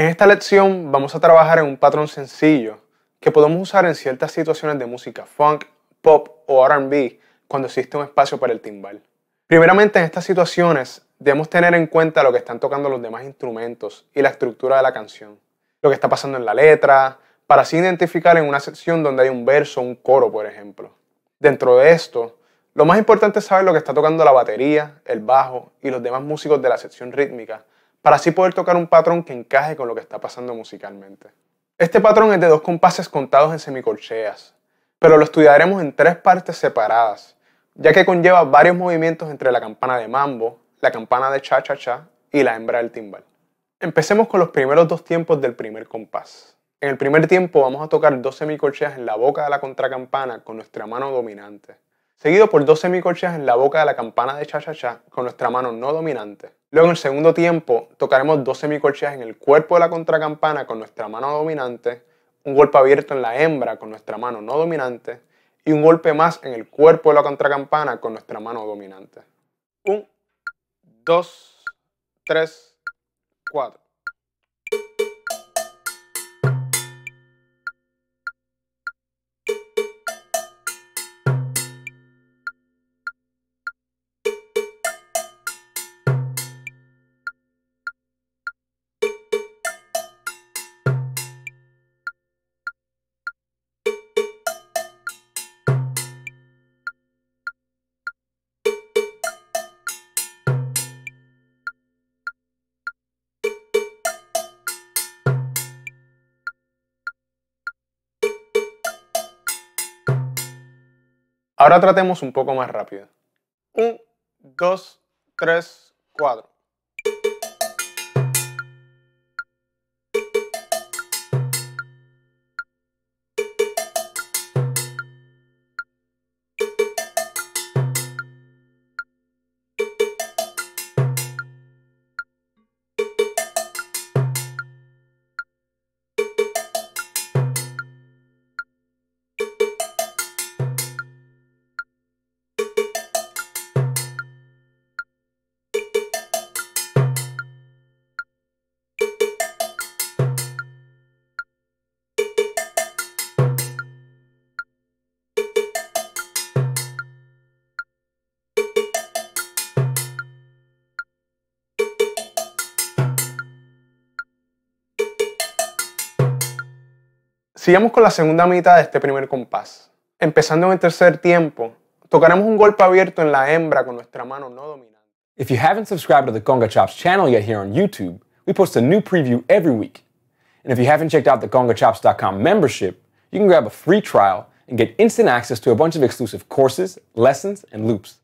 En esta lección vamos a trabajar en un patrón sencillo que podemos usar en ciertas situaciones de música funk, pop o RB cuando existe un espacio para el timbal. Primeramente en estas situaciones debemos tener en cuenta lo que están tocando los demás instrumentos y la estructura de la canción, lo que está pasando en la letra, para así identificar en una sección donde hay un verso o un coro, por ejemplo. Dentro de esto, lo más importante es saber lo que está tocando la batería, el bajo y los demás músicos de la sección rítmica para así poder tocar un patrón que encaje con lo que está pasando musicalmente. Este patrón es de dos compases contados en semicolcheas, pero lo estudiaremos en tres partes separadas, ya que conlleva varios movimientos entre la campana de mambo, la campana de cha-cha-cha y la hembra del timbal. Empecemos con los primeros dos tiempos del primer compás. En el primer tiempo vamos a tocar dos semicolcheas en la boca de la contracampana con nuestra mano dominante, seguido por dos semicolcheas en la boca de la campana de cha-cha-cha con nuestra mano no dominante. Luego en el segundo tiempo tocaremos dos semicorcheas en el cuerpo de la contracampana con nuestra mano dominante, un golpe abierto en la hembra con nuestra mano no dominante y un golpe más en el cuerpo de la contracampana con nuestra mano dominante. 1, 2, tres, 4. Ahora tratemos un poco más rápido. 1, 2, 3, 4. Sigamos con la segunda mitad de este primer compás. Empezando en el tercer tiempo, tocaremos un golpe abierto en la hembra con nuestra mano no dominante. If you haven't subscribed to the Conga Chops channel yet here on YouTube, we post a new preview every week. And if you haven't checked out the CongaChops.com membership, you can grab a free trial and get instant access to a bunch of exclusive courses, lessons, and loops.